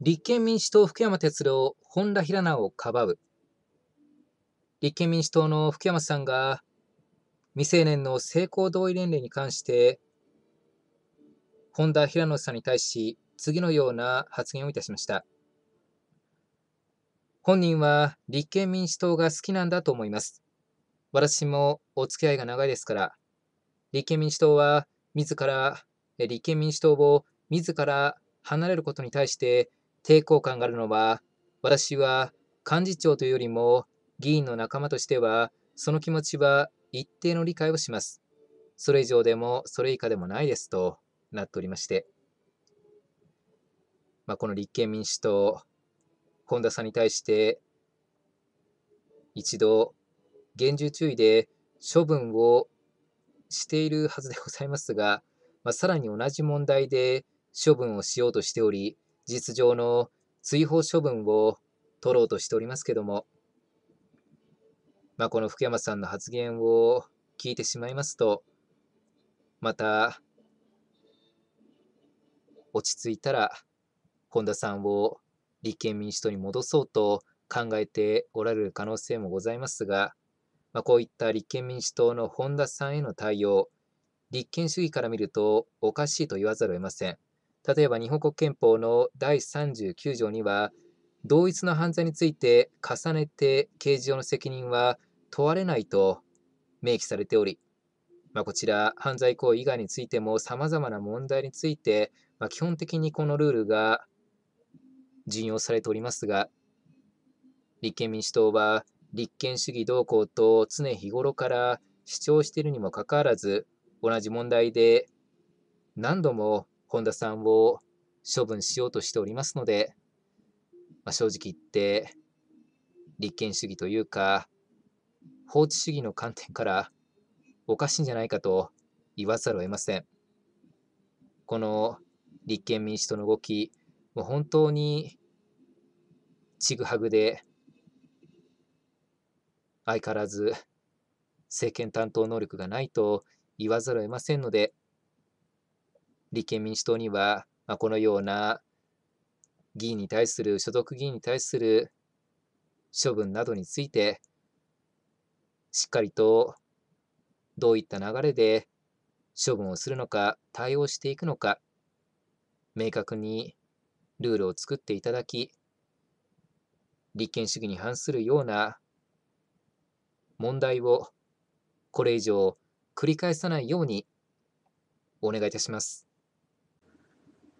立憲民主党福山哲郎、本田平直をかばう。立憲民主党の福山さんが、未成年の性交同意年齢に関して、本田平野さんに対し、次のような発言をいたしました。本人は立憲民主党が好きなんだと思います。私もお付き合いが長いですから、立憲民主党は自ら、立憲民主党を自ら離れることに対して抵抗感があるのは、私は幹事長というよりも議員の仲間としては、その気持ちは一定の理解をします。それ以上でもそれ以下でもないですとなっておりまして、まあ、この立憲民主党、本田さんに対して、一度、厳重注意で処分をしているはずでございますが、まあ、さらに同じ問題で処分をしようとしており、事実上の追放処分を取ろうとしておりますけども、まあ、この福山さんの発言を聞いてしまいますと、また、落ち着いたら、本田さんを立憲民主党に戻そうと考えておられる可能性もございますが、まあ、こういった立憲民主党の本田さんへの対応、立憲主義から見るとおかしいと言わざるを得ません。例えば日本国憲法の第39条には、同一の犯罪について重ねて刑事上の責任は問われないと明記されており、まあ、こちら犯罪行為以外についてもさまざまな問題について、まあ、基本的にこのルールが陣容されておりますが立憲民主党は立憲主義動向と常日頃から主張しているにもかかわらず同じ問題で何度も本田さんを処分しようとしておりますので、まあ、正直言って立憲主義というか法治主義の観点からおかしいんじゃないかと言わざるを得ません。この立憲民主党の動き、もう本当にちぐはぐで相変わらず政権担当能力がないと言わざるを得ませんので立憲民主党には、まこのような議員に対する、所属議員に対する処分などについて、しっかりとどういった流れで処分をするのか、対応していくのか、明確にルールを作っていただき、立憲主義に反するような問題をこれ以上繰り返さないようにお願いいたします。